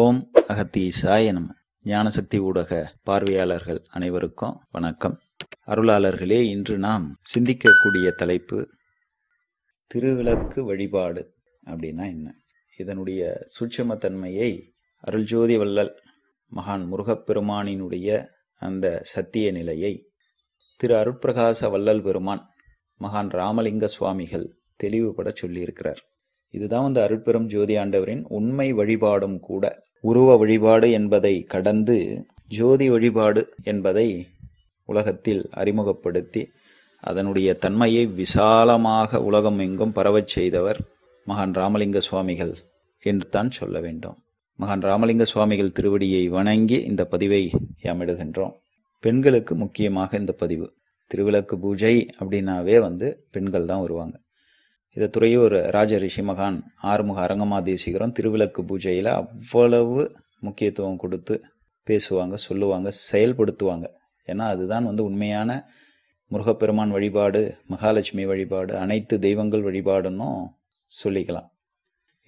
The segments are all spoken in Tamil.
ஓம் அகத்தீசாய நம ஞானசக்தி ஊடக பார்வையாளர்கள் அனைவருக்கும் வணக்கம் அருளாளர்களே இன்று நாம் சிந்திக்கக்கூடிய தலைப்பு திருவிளக்கு வழிபாடு அப்படின்னா என்ன இதனுடைய அருள் அருள்ஜோதி வள்ளல் மகான் முருகப்பெருமானினுடைய அந்த சத்திய நிலையை திரு அருட்பிரகாச வள்ளல் பெருமான் மகான் ராமலிங்க சுவாமிகள் தெளிவுபட சொல்லியிருக்கிறார் இதுதான் வந்து அருட்பெரும் ஜோதி ஆண்டவரின் உண்மை வழிபாடும் கூட உருவ வழிபாடு என்பதை கடந்து ஜோதி வழிபாடு என்பதை உலகத்தில் அறிமுகப்படுத்தி அதனுடைய தன்மையை விசாலமாக உலகம் எங்கும் பரவச் செய்தவர் மகான் ராமலிங்க சுவாமிகள் என்று தான் சொல்ல வேண்டும் மகான் ராமலிங்க சுவாமிகள் திருவடியை வணங்கி இந்த பதிவை யாமிடுகின்றோம் பெண்களுக்கு முக்கியமாக இந்த பதிவு திருவிளக்கு பூஜை அப்படின்னாவே வந்து பெண்கள் தான் வருவாங்க இதை துறையூர் ராஜ ரிஷி மகான் ஆறுமுக அரங்கமாதேசிகரம் திருவிளக்கு பூஜையில் அவ்வளவு முக்கியத்துவம் கொடுத்து பேசுவாங்க சொல்லுவாங்க செயல்படுத்துவாங்க ஏன்னா அதுதான் வந்து உண்மையான முருகப்பெருமான் வழிபாடு மகாலட்சுமி வழிபாடு அனைத்து தெய்வங்கள் வழிபாடுன்னும் சொல்லிக்கலாம்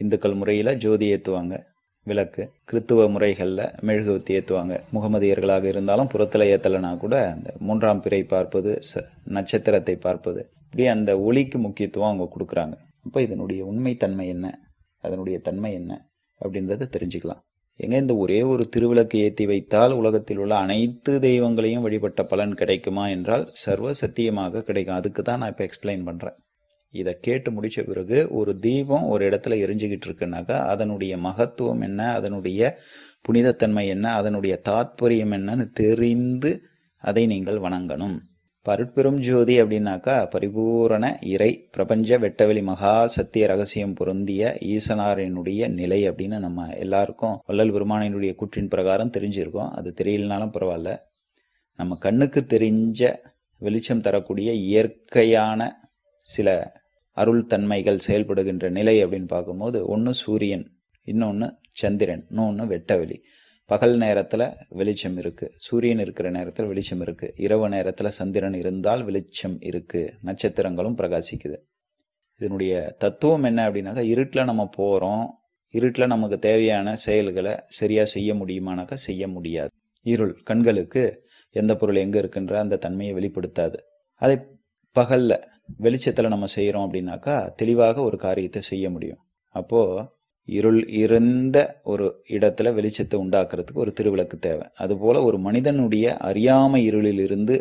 இந்துக்கள் முறையில் ஜோதி ஏற்றுவாங்க விளக்கு கிறித்துவ முறைகளில் மெழுகுவத்தி ஏற்றுவாங்க முகமதியர்களாக இருந்தாலும் புறத்தில் ஏற்றலைனா கூட அந்த மூன்றாம் பிறை பார்ப்பது ச நட்சத்திரத்தை பார்ப்பது இப்படி அந்த ஒளிக்கு முக்கியத்துவம் அவங்க கொடுக்குறாங்க அப்போ இதனுடைய உண்மைத்தன்மை என்ன அதனுடைய தன்மை என்ன அப்படின்றத தெரிஞ்சுக்கலாம் எங்க இந்த ஒரே ஒரு திருவிளக்கு ஏற்றி வைத்தால் உலகத்தில் உள்ள அனைத்து தெய்வங்களையும் வழிபட்ட பலன் கிடைக்குமா என்றால் சர்வ சத்தியமாக கிடைக்கும் அதுக்கு தான் நான் இப்போ எக்ஸ்பிளைன் பண்ணுறேன் இதை கேட்டு முடித்த பிறகு ஒரு தீபம் ஒரு இடத்துல எரிஞ்சுக்கிட்டு இருக்குனாக்கா அதனுடைய மகத்துவம் என்ன அதனுடைய புனிதத்தன்மை என்ன அதனுடைய தாத்பரியம் என்னன்னு தெரிந்து அதை நீங்கள் வணங்கணும் பருட்பெரும் ஜோதி அப்படின்னாக்கா பரிபூரண இறை பிரபஞ்ச வெட்டவெளி மகா சத்திய ரகசியம் பொருந்திய ஈசனாரினுடைய நிலை அப்படின்னு நம்ம எல்லாருக்கும் வள்ளல் பெருமானினுடைய கூற்றின் பிரகாரம் தெரிஞ்சிருக்கோம் அது தெரியலனாலும் பரவாயில்ல நம்ம கண்ணுக்கு தெரிஞ்ச வெளிச்சம் தரக்கூடிய இயற்கையான சில அருள் தன்மைகள் செயல்படுகின்ற நிலை அப்படின்னு பார்க்கும்போது ஒன்று சூரியன் இன்னொன்று சந்திரன் இன்னொன்று வெட்டவெளி பகல் நேரத்தில் வெளிச்சம் இருக்குது சூரியன் இருக்கிற நேரத்தில் வெளிச்சம் இருக்குது இரவு நேரத்தில் சந்திரன் இருந்தால் வெளிச்சம் இருக்குது நட்சத்திரங்களும் பிரகாசிக்குது இதனுடைய தத்துவம் என்ன அப்படின்னாக்கா இருட்டில் நம்ம போகிறோம் இருட்டில் நமக்கு தேவையான செயல்களை சரியாக செய்ய முடியுமானாக்கா செய்ய முடியாது இருள் கண்களுக்கு எந்த பொருள் எங்கே இருக்குன்ற அந்த தன்மையை வெளிப்படுத்தாது அதை பகலில் வெளிச்சத்தில் நம்ம செய்கிறோம் அப்படின்னாக்கா தெளிவாக ஒரு காரியத்தை செய்ய முடியும் அப்போது இருள் இருந்த ஒரு இடத்துல வெளிச்சத்தை உண்டாக்குறதுக்கு ஒரு திருவிளக்கு தேவை அதுபோல் ஒரு மனிதனுடைய அறியாமை இருளில் இருந்து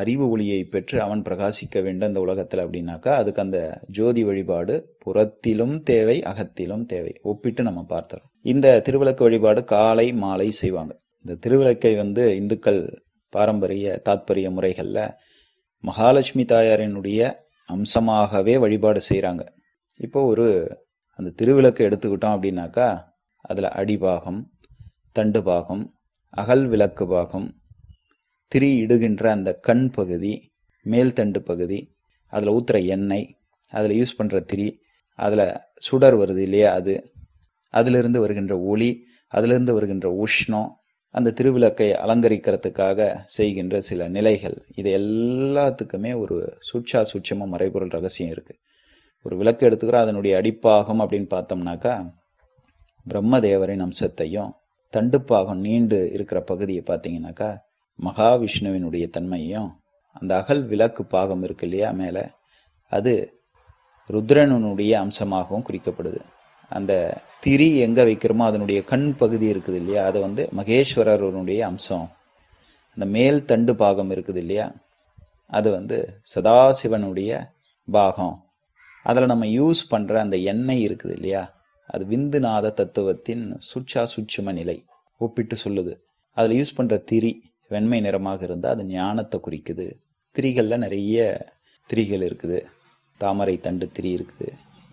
அறிவு ஒளியை பெற்று அவன் பிரகாசிக்க வேண்டும் இந்த உலகத்தில் அப்படின்னாக்கா அதுக்கு அந்த ஜோதி வழிபாடு புறத்திலும் தேவை அகத்திலும் தேவை ஒப்பிட்டு நம்ம பார்த்துறோம் இந்த திருவிளக்கு வழிபாடு காலை மாலை செய்வாங்க இந்த திருவிளக்கை வந்து இந்துக்கள் பாரம்பரிய தாத்பரிய முறைகளில் மகாலட்சுமி தாயாரினுடைய அம்சமாகவே வழிபாடு செய்கிறாங்க இப்போ ஒரு அந்த திருவிளக்கு எடுத்துக்கிட்டோம் அப்படின்னாக்கா அதில் அடிபாகம் தண்டு பாகம் அகல் விளக்கு பாகம் திரி இடுகின்ற அந்த கண் பகுதி மேல் தண்டு பகுதி அதில் ஊற்றுற எண்ணெய் அதில் யூஸ் பண்ணுற திரி அதில் சுடர் வருது இல்லையா அது அதிலிருந்து வருகின்ற ஒளி அதிலிருந்து வருகின்ற உஷ்ணம் அந்த திருவிளக்கை அலங்கரிக்கிறதுக்காக செய்கின்ற சில நிலைகள் இது எல்லாத்துக்குமே ஒரு சுட்சா சுட்சமாக மறைபொருள் ரகசியம் இருக்குது ஒரு விளக்கு எடுத்துக்கிறோம் அதனுடைய அடிப்பாகம் அப்படின்னு பார்த்தோம்னாக்கா பிரம்மதேவரின் அம்சத்தையும் தண்டுப்பாகம் நீண்டு இருக்கிற பகுதியை பார்த்தீங்கன்னாக்கா மகாவிஷ்ணுவினுடைய தன்மையும் அந்த அகல் விளக்கு பாகம் இருக்கு இல்லையா மேலே அது ருத்ரனுடைய அம்சமாகவும் குறிக்கப்படுது அந்த திரி எங்கே வைக்கிறோமோ அதனுடைய கண் பகுதி இருக்குது இல்லையா அதை வந்து மகேஸ்வரருடைய அம்சம் அந்த மேல் தண்டு பாகம் இருக்குது இல்லையா அது வந்து சதாசிவனுடைய பாகம் அதில் நம்ம யூஸ் பண்ணுற அந்த எண்ணெய் இருக்குது இல்லையா அது விந்துநாத தத்துவத்தின் சுட்சா சுட்சும நிலை ஒப்பிட்டு சொல்லுது அதில் யூஸ் பண்ணுற திரி வெண்மை நிறமாக இருந்தால் அது ஞானத்தை குறிக்குது திரிகளில் நிறைய திரிகள் இருக்குது தாமரை தண்டு திரி இருக்குது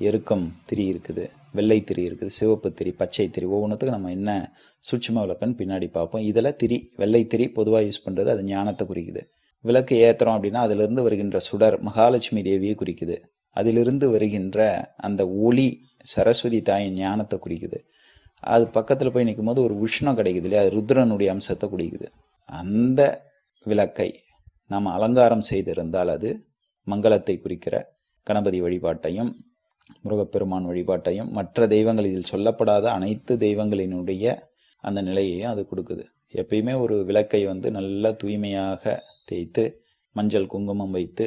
எருக்கம் திரி இருக்குது வெள்ளை திரி இருக்குது சிவப்பு திரி பச்சை திரி ஒவ்வொன்றுத்துக்கும் நம்ம என்ன சூட்சம விளக்குன்னு பின்னாடி பார்ப்போம் இதில் திரி வெள்ளை திரி பொதுவாக யூஸ் பண்ணுறது அது ஞானத்தை குறிக்குது விளக்கு ஏற்றுறோம் அப்படின்னா அதிலிருந்து வருகின்ற சுடர் மகாலட்சுமி தேவியை குறிக்குது அதிலிருந்து வருகின்ற அந்த ஒளி சரஸ்வதி தாயின் ஞானத்தை குறிக்குது அது பக்கத்தில் போய் நிற்கும் போது ஒரு உஷ்ணம் கிடைக்குது இல்லையா அது ருத்ரனுடைய அம்சத்தை குறிக்குது அந்த விளக்கை நாம் அலங்காரம் செய்திருந்தால் அது மங்களத்தை குறிக்கிற கணபதி வழிபாட்டையும் முருகப்பெருமான் வழிபாட்டையும் மற்ற தெய்வங்கள் இதில் சொல்லப்படாத அனைத்து தெய்வங்களினுடைய அந்த நிலையையும் அது கொடுக்குது எப்பயுமே ஒரு விளக்கை வந்து நல்லா தூய்மையாக தேய்த்து மஞ்சள் குங்குமம் வைத்து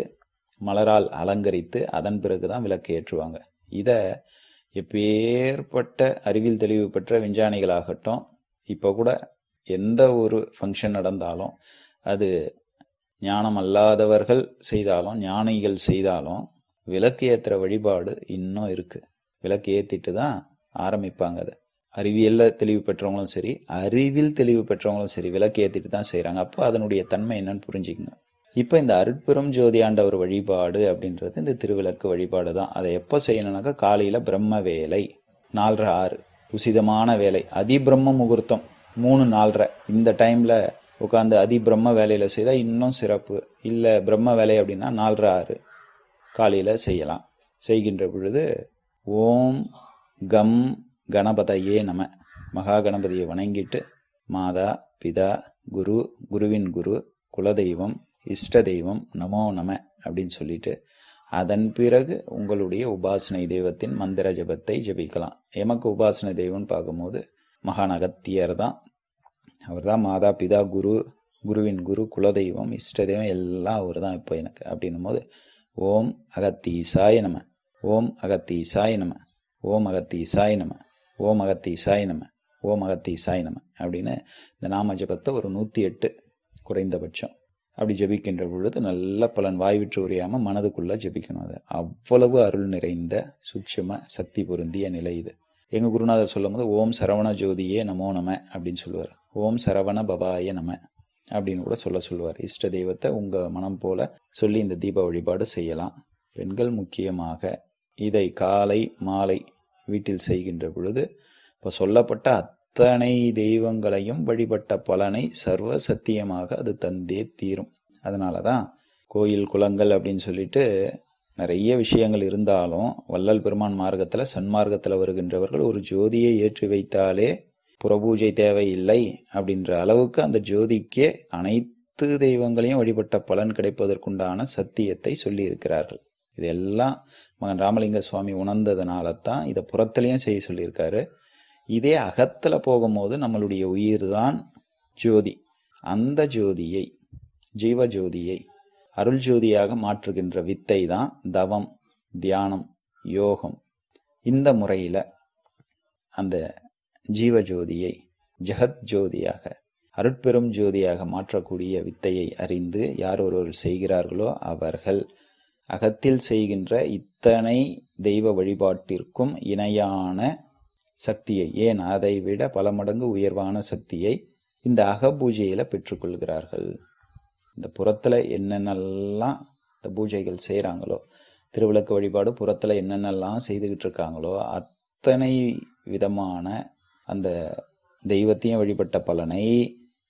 மலரால் அலங்கரித்து அதன் பிறகு தான் விளக்கு ஏற்றுவாங்க இதை எப்பேற்பட்ட அறிவியல் தெளிவு பெற்ற விஞ்ஞானிகளாகட்டும் இப்போ கூட எந்த ஒரு ஃபங்க்ஷன் நடந்தாலும் அது ஞானம் அல்லாதவர்கள் செய்தாலும் ஞானிகள் செய்தாலும் விளக்கு ஏற்றுற வழிபாடு இன்னும் இருக்குது விளக்கு ஏற்றிட்டு தான் ஆரம்பிப்பாங்க அதை அறிவியலில் தெளிவு பெற்றவங்களும் சரி அறிவில் தெளிவு பெற்றவங்களும் சரி விளக்கு ஏற்றிட்டு தான் செய்கிறாங்க அப்போ அதனுடைய தன்மை என்னன்னு புரிஞ்சுக்கங்க இப்போ இந்த அருட்புறம் ஜோதி ஆண்டவர் வழிபாடு அப்படின்றது இந்த திருவிளக்கு வழிபாடு தான் அதை எப்போ செய்யணும்னாக்கா காலையில் பிரம்ம வேலை நாலரை ஆறு உசிதமான வேலை அதிபிரம்ம முகூர்த்தம் மூணு நாலரை இந்த டைமில் உட்காந்து அதிபிரம்ம வேலையில் செய்தால் இன்னும் சிறப்பு இல்லை பிரம்ம வேலை அப்படின்னா நாலரை ஆறு காலையில் செய்யலாம் செய்கின்ற பொழுது ஓம் கம் கணபதையே நம மகா கணபதியை வணங்கிட்டு மாதா பிதா குரு குருவின் குரு குலதெய்வம் இஷ்ட தெய்வம் நமோ நம அப்படின்னு சொல்லிட்டு அதன் பிறகு உங்களுடைய உபாசனை தெய்வத்தின் மந்திர ஜபத்தை ஜபிக்கலாம் எமக்கு உபாசனை தெய்வம்னு பார்க்கும்போது மகான் தான் அவர் தான் மாதா பிதா குரு குருவின் குரு குலதெய்வம் இஷ்ட தெய்வம் எல்லாம் அவர் தான் இப்போ எனக்கு அப்படின்னும் போது ஓம் சாய நம ஓம் சாய நம ஓம் சாய நம ஓம் சாய நம ஓம் சாய நம அப்படின்னு இந்த நாம ஜபத்தை ஒரு நூற்றி எட்டு குறைந்தபட்சம் அப்படி ஜபிக்கின்ற பொழுது நல்ல பலன் வாய்விட்டு உரியாமல் மனதுக்குள்ளே ஜபிக்கணும் அது அவ்வளவு அருள் நிறைந்த சுட்சம சக்தி பொருந்திய நிலை இது எங்கள் குருநாதர் சொல்லும் ஓம் சரவண ஜோதியே நமோ நம அப்படின்னு சொல்லுவார் ஓம் சரவண பவாய நம அப்படின்னு கூட சொல்ல சொல்லுவார் இஷ்ட தெய்வத்தை உங்கள் மனம் போல சொல்லி இந்த தீப வழிபாடு செய்யலாம் பெண்கள் முக்கியமாக இதை காலை மாலை வீட்டில் செய்கின்ற பொழுது இப்போ சொல்லப்பட்ட அத்தனை தெய்வங்களையும் வழிபட்ட பலனை சர்வ சத்தியமாக அது தந்தே தீரும் அதனால தான் கோயில் குளங்கள் அப்படின்னு சொல்லிட்டு நிறைய விஷயங்கள் இருந்தாலும் வள்ளல் பெருமான் மார்க்கத்தில் சன்மார்க்கத்தில் வருகின்றவர்கள் ஒரு ஜோதியை ஏற்றி வைத்தாலே புறபூஜை தேவையில்லை அப்படின்ற அளவுக்கு அந்த ஜோதிக்கே அனைத்து தெய்வங்களையும் வழிபட்ட பலன் கிடைப்பதற்குண்டான சத்தியத்தை சொல்லி இருக்கிறார்கள் இதெல்லாம் மகன் ராமலிங்க சுவாமி உணர்ந்ததுனால தான் இதை புறத்திலையும் செய்ய சொல்லியிருக்காரு இதே அகத்தில் போகும்போது நம்மளுடைய உயிர் தான் ஜோதி அந்த ஜோதியை ஜீவ ஜோதியை அருள் ஜோதியாக மாற்றுகின்ற வித்தை தான் தவம் தியானம் யோகம் இந்த முறையில் அந்த ஜீவஜோதியை ஜெகத் ஜோதியாக அருட்பெரும் ஜோதியாக மாற்றக்கூடிய வித்தையை அறிந்து யார் ஒருவர் செய்கிறார்களோ அவர்கள் அகத்தில் செய்கின்ற இத்தனை தெய்வ வழிபாட்டிற்கும் இணையான சக்தியை ஏன் அதை விட பல மடங்கு உயர்வான சக்தியை இந்த அகபூஜையில் பெற்றுக்கொள்கிறார்கள் இந்த புறத்தில் என்னென்னலாம் இந்த பூஜைகள் செய்கிறாங்களோ திருவிளக்கு வழிபாடு புறத்தில் என்னென்னலாம் செய்துக்கிட்டு இருக்காங்களோ அத்தனை விதமான அந்த தெய்வத்தையும் வழிபட்ட பலனை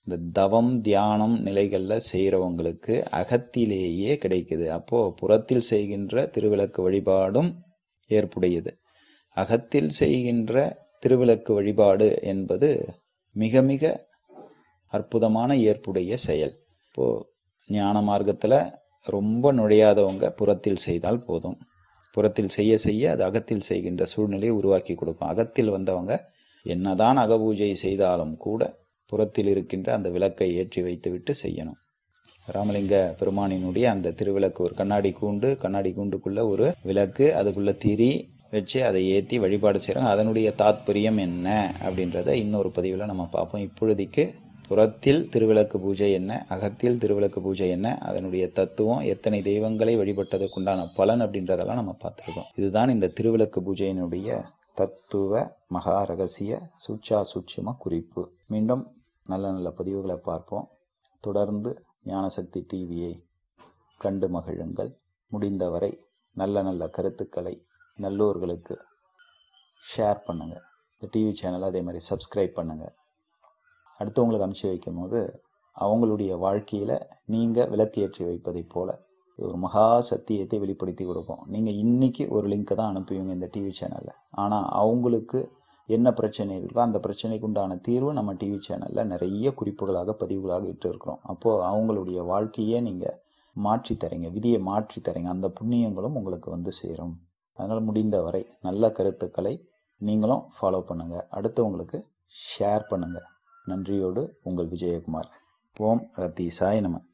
இந்த தவம் தியானம் நிலைகளில் செய்கிறவங்களுக்கு அகத்திலேயே கிடைக்குது அப்போது புறத்தில் செய்கின்ற திருவிளக்கு வழிபாடும் ஏற்புடையது அகத்தில் செய்கின்ற திருவிளக்கு வழிபாடு என்பது மிக மிக அற்புதமான ஏற்புடைய செயல் இப்போது ஞான மார்க்கத்தில் ரொம்ப நுழையாதவங்க புறத்தில் செய்தால் போதும் புறத்தில் செய்ய செய்ய அது அகத்தில் செய்கின்ற சூழ்நிலையை உருவாக்கி கொடுக்கும் அகத்தில் வந்தவங்க என்னதான் அகபூஜை செய்தாலும் கூட புறத்தில் இருக்கின்ற அந்த விளக்கை ஏற்றி வைத்துவிட்டு செய்யணும் ராமலிங்க பெருமானினுடைய அந்த திருவிளக்கு ஒரு கண்ணாடி கூண்டு கண்ணாடி கூண்டுக்குள்ள ஒரு விளக்கு அதுக்குள்ள திரி வச்சு அதை ஏற்றி வழிபாடு செய்கிறாங்க அதனுடைய தாத்பரியம் என்ன அப்படின்றத இன்னொரு பதிவில் நம்ம பார்ப்போம் இப்பொழுதைக்கு புறத்தில் திருவிளக்கு பூஜை என்ன அகத்தில் திருவிளக்கு பூஜை என்ன அதனுடைய தத்துவம் எத்தனை தெய்வங்களை வழிபட்டதற்குண்டான பலன் அப்படின்றதெல்லாம் நம்ம பார்த்துருக்கோம் இதுதான் இந்த திருவிளக்கு பூஜையினுடைய தத்துவ மகா ரகசிய சூட்சா சூட்சும குறிப்பு மீண்டும் நல்ல நல்ல பதிவுகளை பார்ப்போம் தொடர்ந்து ஞானசக்தி டிவியை கண்டு மகிழுங்கள் முடிந்தவரை நல்ல நல்ல கருத்துக்களை நல்லோர்களுக்கு ஷேர் பண்ணுங்கள் இந்த டிவி சேனலை அதே மாதிரி சப்ஸ்கிரைப் பண்ணுங்கள் அடுத்தவங்களுக்கு அனுப்பிச்சி வைக்கும் போது அவங்களுடைய வாழ்க்கையில் நீங்கள் ஏற்றி வைப்பதைப் போல் ஒரு மகா சத்தியத்தை வெளிப்படுத்தி கொடுப்போம் நீங்கள் இன்றைக்கி ஒரு லிங்க்கை தான் அனுப்புவீங்க இந்த டிவி சேனலில் ஆனால் அவங்களுக்கு என்ன பிரச்சனை இருக்கோ அந்த பிரச்சனைக்கு உண்டான தீர்வு நம்ம டிவி சேனலில் நிறைய குறிப்புகளாக பதிவுகளாக இட்டு இருக்கிறோம் அப்போது அவங்களுடைய வாழ்க்கையே நீங்கள் மாற்றி தரீங்க விதியை மாற்றி தரீங்க அந்த புண்ணியங்களும் உங்களுக்கு வந்து சேரும் அதனால் முடிந்த வரை நல்ல கருத்துக்களை நீங்களும் ஃபாலோ பண்ணுங்கள் அடுத்தவங்களுக்கு ஷேர் பண்ணுங்கள் நன்றியோடு உங்கள் விஜயகுமார் ஓம் ரத்தி சாய் நம்ம